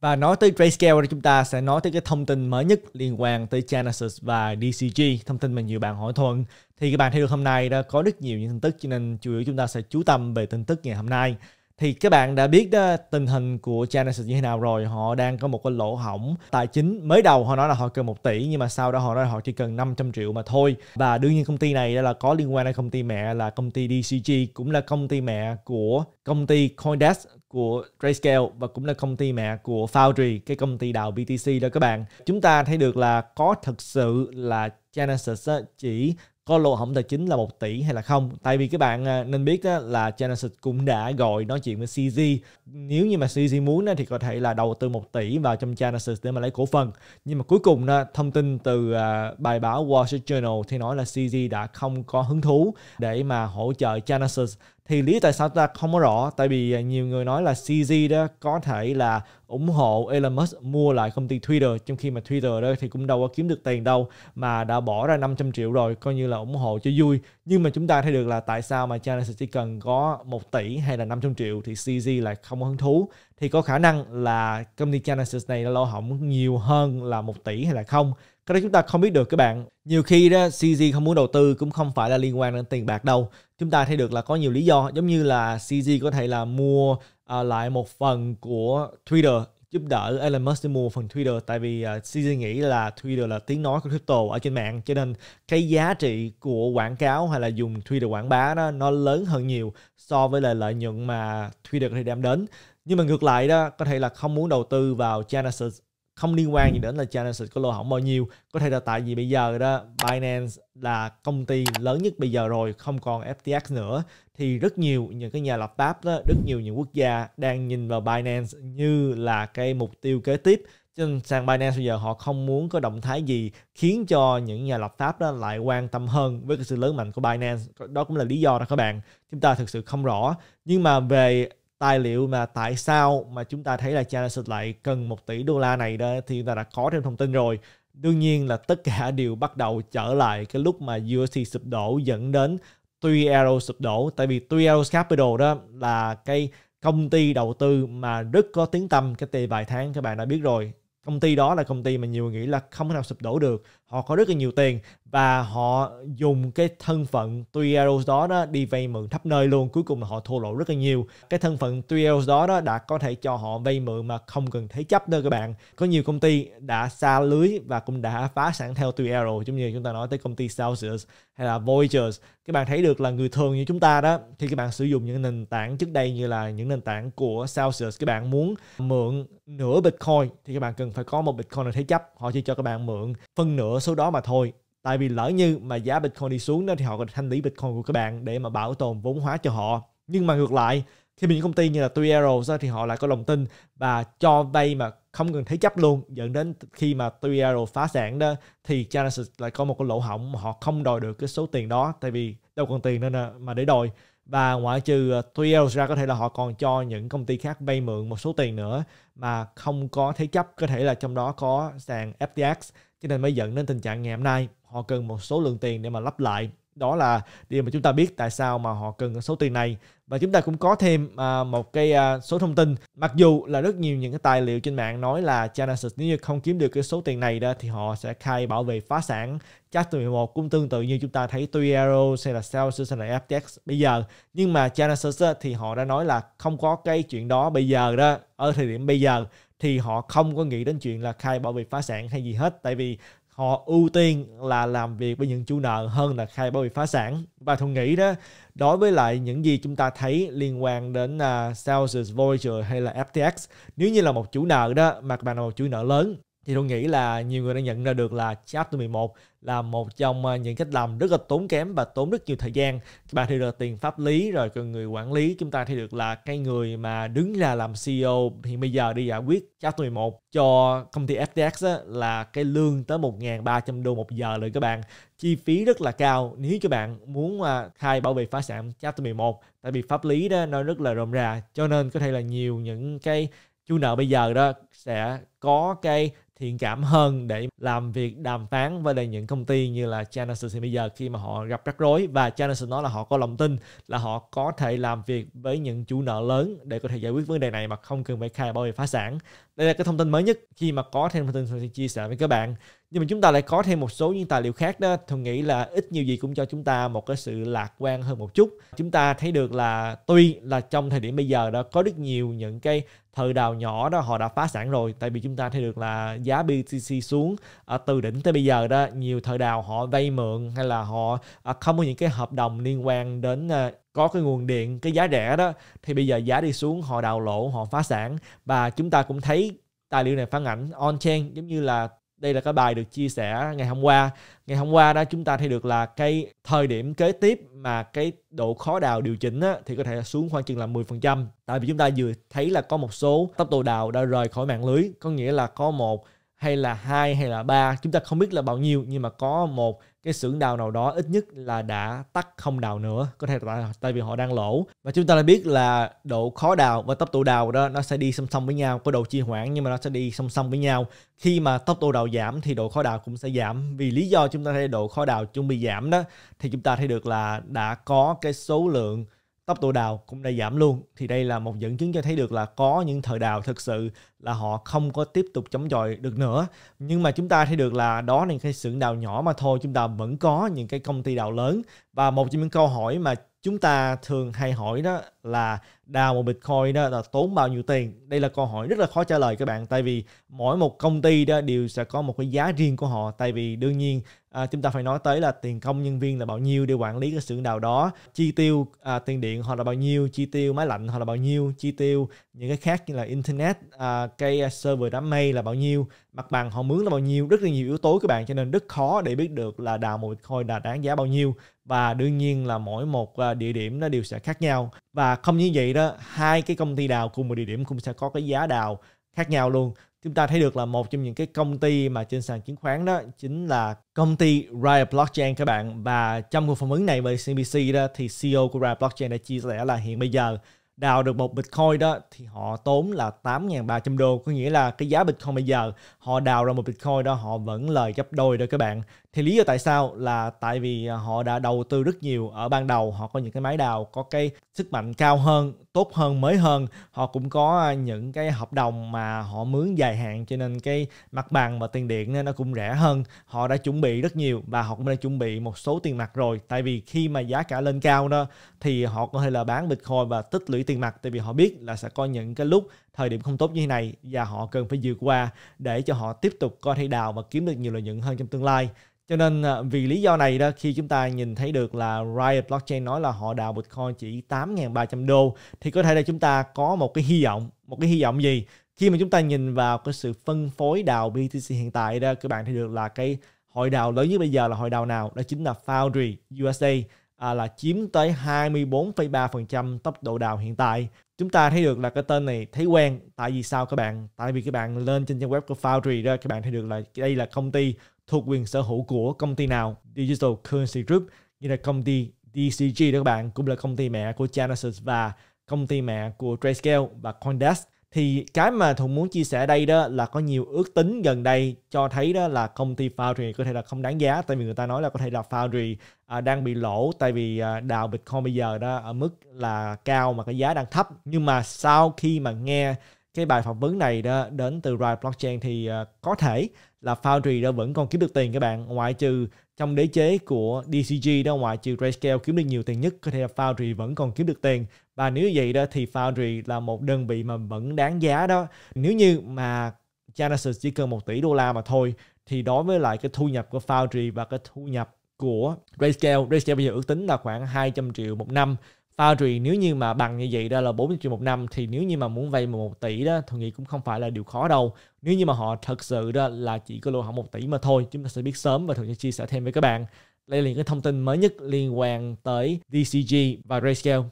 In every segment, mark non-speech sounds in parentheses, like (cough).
Và nói tới Grayscale chúng ta sẽ nói tới cái thông tin mới nhất liên quan tới Genesis và DCG, thông tin mà nhiều bạn hỏi thuận. Thì các bạn thấy được hôm nay đã có rất nhiều những tin tức cho nên chủ yếu chúng ta sẽ chú tâm về tin tức ngày hôm nay. Thì các bạn đã biết đó, ờ, tình hình của Genesis như thế nào rồi, họ đang có một cái lỗ hỏng tài chính. Mới đầu họ nói là họ cần 1 tỷ nhưng mà sau đó họ nói là họ chỉ cần 500 triệu mà thôi. Và đương nhiên công ty này là có liên quan đến công ty mẹ là công ty DCG cũng là công ty mẹ của công ty CoinDesk của Grayscale và cũng là công ty mẹ của Foundry, cái công ty đào BTC đó các bạn. Chúng ta thấy được là có thực sự là Genesis chỉ có lỗ hổng tài chính là 1 tỷ hay là không tại vì các bạn à, nên biết là Genesis cũng đã gọi nói chuyện với CZ nếu như mà CZ muốn thì có thể là đầu tư 1 tỷ vào trong Genesis để mà lấy cổ phần nhưng mà cuối cùng thông tin từ à, bài báo Wall Street Journal thì nói là CZ đã không có hứng thú để mà hỗ trợ Genesis thì lý tại sao ta không có rõ tại vì à, nhiều người nói là CZ đó có thể là ủng hộ Elon Musk mua lại công ty Twitter trong khi mà Twitter đó thì cũng đâu có kiếm được tiền đâu mà đã bỏ ra 500 triệu rồi coi như là ủng hộ cho vui nhưng mà chúng ta thấy được là tại sao mà China chỉ cần có 1 tỷ hay là 500 triệu thì CZ lại không có hứng thú thì có khả năng là công ty China này đã lỗ hỏng nhiều hơn là 1 tỷ hay là không cái đó chúng ta không biết được các bạn nhiều khi đó CG không muốn đầu tư cũng không phải là liên quan đến tiền bạc đâu chúng ta thấy được là có nhiều lý do giống như là CG có thể là mua uh, lại một phần của Twitter giúp đỡ Elon Musk mua phần Twitter tại vì uh, à, CG nghĩ là Twitter là tiếng nói của crypto ở trên mạng cho nên cái giá trị của quảng cáo hay là dùng Twitter quảng bá đó nó lớn hơn nhiều so với là lợi nhuận mà Twitter có thể đem đến nhưng mà ngược lại đó có thể là không muốn đầu tư vào Genesis không liên quan gì đến là Genesis có lỗ hỏng bao nhiêu có thể là tại vì bây giờ đó Binance là công ty lớn nhất bây giờ rồi không còn FTX nữa thì rất nhiều những cái nhà lập pháp đó rất nhiều những quốc gia đang nhìn vào Binance như là cái mục tiêu kế tiếp trên sàn Binance bây giờ họ không muốn có động thái gì khiến cho những nhà lập pháp đó lại quan tâm hơn với cái sự lớn mạnh của Binance. Đó cũng là lý do đó các bạn. Chúng ta thực sự không rõ. Nhưng mà về tài liệu mà tại sao mà chúng ta thấy là China lại cần 1 tỷ đô la này đó thì chúng ta đã có thêm thông tin rồi. Đương nhiên là tất cả (laughs) đều bắt đầu trở lại cái lúc mà USD sụp đổ dẫn đến Tuy Arrow sụp đổ tại vì Tuy Arrow Capital đó là cái công ty đầu tư mà rất có tiếng tâm cái tề vài tháng các bạn đã biết rồi công ty đó là công ty mà nhiều người nghĩ là không thể nào sụp đổ được họ có rất là nhiều tiền và họ dùng cái thân phận tuy đó, đó đi vay mượn khắp nơi luôn cuối cùng là họ thua lỗ rất là nhiều cái thân phận tuy đó, đó đã có thể cho họ vay mượn mà không cần thế chấp đâu các bạn có nhiều công ty đã xa lưới và cũng đã phá sản theo tuy Eros giống như chúng ta nói tới công ty Celsius hay là Voyagers các bạn thấy được là người thường như chúng ta đó thì các bạn sử dụng những nền tảng trước đây như là những nền tảng của Celsius các bạn muốn mượn nửa Bitcoin thì các bạn cần phải có một Bitcoin để thế chấp họ chỉ cho các bạn mượn phân nửa số đó mà thôi tại vì lỡ như mà giá Bitcoin đi xuống đó thì họ có thanh lý Bitcoin của các bạn để mà bảo tồn vốn hóa cho họ nhưng mà ngược lại khi mà những công ty như là Three Arrows thì họ lại có lòng tin và cho vay mà không cần thế chấp luôn dẫn đến khi mà Three Arrows phá sản đó thì Genesis lại có một cái lỗ hỏng mà họ không đòi được cái số tiền đó tại vì đâu còn tiền nên mà để đòi và ngoại trừ ờ, Three Arrows ra có thể là họ còn cho những công ty khác vay mượn một số tiền nữa mà không có thế chấp có thể là trong đó có sàn FTX cho nên mới dẫn đến tình trạng ngày hôm nay họ cần một số lượng tiền để mà lắp lại đó là điều mà chúng ta biết tại sao mà họ cần số tiền này và chúng ta cũng có thêm à, một cái à, số thông tin mặc dù là rất nhiều những cái tài liệu trên mạng nói là Genesis nếu như không kiếm được cái số tiền này đó thì họ sẽ khai bảo vệ phá sản Chapter 11 cũng tương tự như chúng ta thấy Tuiero hay là Celsius hay là FTX bây giờ nhưng mà Genesis thì họ đã nói là không có cái chuyện đó bây giờ đó ở thời điểm bây giờ thì họ không có nghĩ đến chuyện là khai bảo vệ phá sản hay gì hết tại vì họ ưu tiên là làm việc với những chủ nợ hơn là khai báo bị phá sản và tôi nghĩ đó đối với lại những gì chúng ta thấy liên quan đến uh, Celsius Voyager hay là FTX nếu như là một chủ nợ đó mà bạn là một chủ nợ lớn thì tôi nghĩ là nhiều người đã nhận ra được là chapter 11 là một trong ờ, những cách làm rất là tốn kém và tốn rất nhiều thời gian bạn thì được tiền pháp lý rồi còn người quản lý chúng ta thì được là cái người mà đứng ra làm CEO hiện bây giờ đi giải quyết chapter 11 cho công ty FTX á, là cái lương tới 1.300 đô một giờ rồi các bạn chi phí rất là cao nếu các bạn muốn ờ, khai bảo vệ phá sản chapter 11 tại vì pháp lý đó nó rất là rộng rà cho nên có thể là nhiều những cái chu nợ bây giờ đó sẽ có cái thiện cảm hơn để làm việc đàm phán với lại những công ty như là Genesis hiện bây giờ khi mà họ gặp rắc rối và Genesis nói là họ có lòng tin là họ có thể làm việc với những chủ nợ lớn để có thể giải quyết vấn đề này mà không cần phải khai bảo về phá sản. Đây là cái thông tin mới nhất khi mà có thêm thông tin tôi sẽ chia sẻ với các bạn. Nhưng mà chúng ta lại có thêm một số những tài liệu khác đó, tôi nghĩ là ít nhiều gì cũng cho chúng ta một cái sự lạc quan hơn một chút. Chúng ta thấy được là tuy là trong thời điểm bây giờ đó có rất nhiều những cái thợ đào nhỏ đó họ đã phá sản rồi tại vì chúng ta thấy được là giá BTC xuống à, từ đỉnh tới bây giờ đó nhiều thợ đào họ vay mượn hay là họ à, không có những cái hợp đồng liên quan đến à, có cái nguồn điện cái giá rẻ đó thì bây giờ giá đi xuống họ đào lỗ họ phá sản và chúng ta cũng thấy tài liệu này phản ảnh on chain giống như là đây là cái bài được chia sẻ ngày hôm qua ngày hôm qua đó chúng ta thấy được là cái thời điểm kế tiếp mà cái độ khó đào điều chỉnh á, thì có thể xuống khoảng chừng là 10% tại vì chúng ta vừa thấy là có một số tốc độ đào đã rời khỏi mạng lưới có nghĩa là có một hay là hai hay là ba chúng ta không biết là bao nhiêu nhưng mà có một cái xưởng đào nào đó ít nhất là đã tắt không đào nữa có thể tại tại vì họ đang lỗ và chúng ta đã biết là độ khó đào và tốc độ đào đó nó sẽ đi song song với nhau có độ trì hoãn nhưng mà nó sẽ đi song song với nhau khi mà tốc độ đào giảm thì độ khó đào cũng sẽ giảm vì lý do chúng ta thấy độ khó đào chuẩn bị giảm đó thì chúng ta thấy được là đã có cái số lượng tốc độ đào cũng đã giảm luôn thì đây là một dẫn chứng cho thấy được là có những thợ đào thực sự là họ không có tiếp tục chống chọi được nữa nhưng mà chúng ta thấy được là đó là những cái xưởng đào nhỏ mà thôi chúng ta vẫn có những cái công ty đào lớn và một trong những câu hỏi mà chúng ta thường hay hỏi đó là đào một bitcoin đó là tốn bao nhiêu tiền đây là câu hỏi rất là khó trả lời các bạn tại vì mỗi một công ty đó đều sẽ có một cái giá riêng của họ tại vì đương nhiên à, chúng ta phải nói tới là tiền công nhân viên là bao nhiêu để quản lý cái xưởng đào đó chi tiêu à, tiền điện họ là bao nhiêu chi tiêu máy lạnh họ là bao nhiêu chi tiêu những cái khác như là internet à, cái server đám mây là bao nhiêu mặt bằng họ mướn là bao nhiêu rất là nhiều yếu tố các bạn cho nên rất khó để biết được là đào một bitcoin là đáng giá bao nhiêu và đương nhiên là mỗi một à, địa điểm nó đều sẽ khác nhau và và không như vậy đó hai cái công ty đào cùng một địa điểm cũng sẽ có cái giá đào khác nhau luôn chúng ta thấy được là một trong những cái công ty mà trên sàn chứng khoán đó chính là công ty Riot Blockchain các bạn và trong cuộc phỏng vấn này với CNBC đó thì CEO của Riot Blockchain đã chia sẻ là hiện bây giờ đào được một Bitcoin đó thì họ tốn là 8.300 đô có nghĩa là cái giá Bitcoin bây giờ họ đào ra một Bitcoin đó họ vẫn lời gấp đôi đó các bạn thì lý do tại sao là tại vì à, họ đã đầu tư rất nhiều ở ban đầu họ có những cái máy đào có cái sức mạnh cao hơn tốt hơn mới hơn họ cũng có à, những cái hợp đồng mà họ mướn dài hạn cho nên cái mặt bằng và tiền điện nên nó cũng rẻ hơn họ đã chuẩn bị rất nhiều và họ cũng đã chuẩn bị một số tiền mặt rồi tại vì khi mà giá cả lên cao đó thì họ có thể là bán bitcoin và tích lũy tiền mặt tại vì họ biết là sẽ có những cái lúc thời điểm không tốt như thế này và họ cần phải vượt qua để cho họ tiếp tục có thể đào và kiếm được nhiều lợi nhuận hơn trong tương lai cho nên à, vì lý do này đó khi chúng ta nhìn thấy được là Riot Blockchain nói là họ đào Bitcoin chỉ 8.300 đô thì có thể là chúng ta có một cái hy vọng, một cái hy vọng gì? Khi mà chúng ta nhìn vào cái sự phân phối đào BTC hiện tại đó các bạn thấy được là cái hội đào lớn nhất bây giờ là hội đào nào? Đó chính là Foundry USA à, là chiếm tới 24,3% tốc độ đào hiện tại. Chúng ta thấy được là cái tên này thấy quen tại vì sao các bạn? Tại vì các bạn lên trên trang web của Foundry đó các bạn thấy được là đây là công ty thuộc quyền sở hữu của công ty nào Digital Currency Group như là công ty DCG đó các bạn cũng là công ty mẹ của Genesis và công ty mẹ của Grayscale và Coindesk thì cái mà thùng muốn chia sẻ đây đó là có nhiều ước tính gần đây cho thấy đó là công ty Foundry có thể là không đáng giá tại vì người ta nói là có thể là Foundry à, đang bị lỗ tại vì đào Bitcoin bây giờ đó ở mức là cao mà cái giá đang thấp nhưng mà sau khi mà nghe cái bài phỏng vấn này đó đến từ Riot Blockchain thì ờ, có thể là Foundry đã vẫn còn kiếm được tiền các bạn ngoại trừ trong đế chế của DCG đó ngoại trừ Grayscale kiếm được nhiều tiền nhất có thể là Foundry vẫn còn kiếm được tiền và nếu như vậy đó thì Foundry là một đơn vị mà vẫn đáng giá đó nếu như mà Genesis chỉ cần 1 tỷ đô la mà thôi thì đối với lại cái thu nhập của Foundry và cái thu nhập của Grayscale Grayscale bây giờ ước tính là khoảng 200 triệu một năm Foundry nếu như mà bằng như vậy đó là 40 triệu một năm thì nếu như mà muốn vay 1 tỷ đó tôi nghĩ cũng không phải là điều khó đâu. Nếu như mà họ thật sự đó là chỉ có lỗ hỏng 1 tỷ mà thôi, chúng ta sẽ biết sớm và thường sẽ chia sẻ thêm với các bạn. Đây là những cái thông tin mới nhất liên quan tới DCG và Grayscale.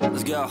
Let's go.